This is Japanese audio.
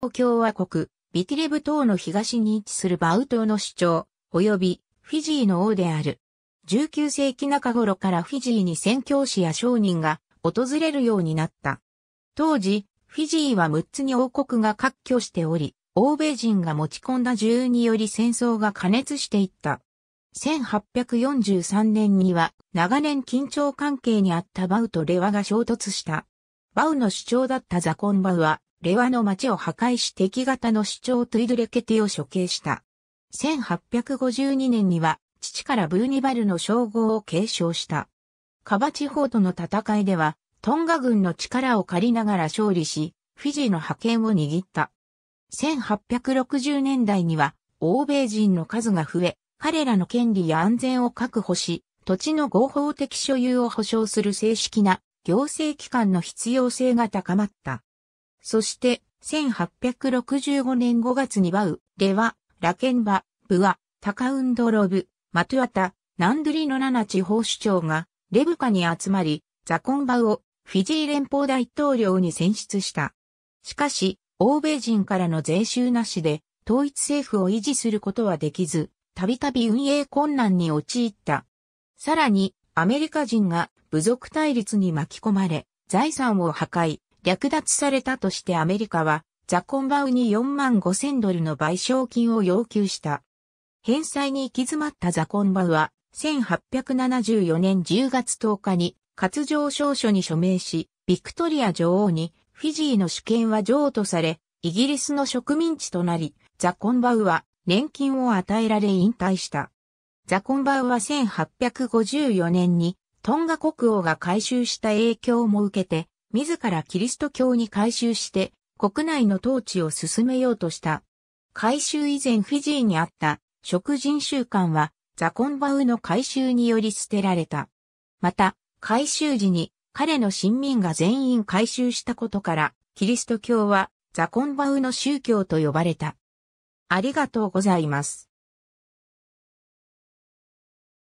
共和国、ビティレブ島の東に位置するバウ島の主張、及びフィジーの王である。19世紀中頃からフィジーに宣教師や商人が訪れるようになった。当時、フィジーは6つに王国が割拠しており、欧米人が持ち込んだ由により戦争が加熱していった。1843年には長年緊張関係にあったバウとレワが衝突した。バウの主張だったザコンバウはレワの町を破壊し敵型の主張トゥイドレケティを処刑した。1852年には、父からブーニバルの称号を継承した。カバ地方との戦いでは、トンガ軍の力を借りながら勝利し、フィジーの覇権を握った。1860年代には、欧米人の数が増え、彼らの権利や安全を確保し、土地の合法的所有を保障する正式な行政機関の必要性が高まった。そして、1865年5月にバウ、レワ、ラケンバ、ブワ、タカウンドロブ、マトゥアタ、ナンドリの7地方首長が、レブカに集まり、ザコンバをフィジー連邦大統領に選出した。しかし、欧米人からの税収なしで、統一政府を維持することはできず、たびたび運営困難に陥った。さらに、アメリカ人が部族対立に巻き込まれ、財産を破壊、略奪されたとしてアメリカは、ザコンバウに4万5千ドルの賠償金を要求した。返済に行き詰まったザコンバウは、1874年10月10日に、活上証書に署名し、ビクトリア女王に、フィジーの主権は王とされ、イギリスの植民地となり、ザコンバウは年金を与えられ引退した。ザコンバウは1854年にトンガ国王が回収した影響も受けて、自らキリスト教に改宗して国内の統治を進めようとした。改宗以前フィジーにあった食人習慣はザコンバウの改宗により捨てられた。また、改宗時に彼の親民が全員改宗したことから、キリスト教はザコンバウの宗教と呼ばれた。ありがとうございます。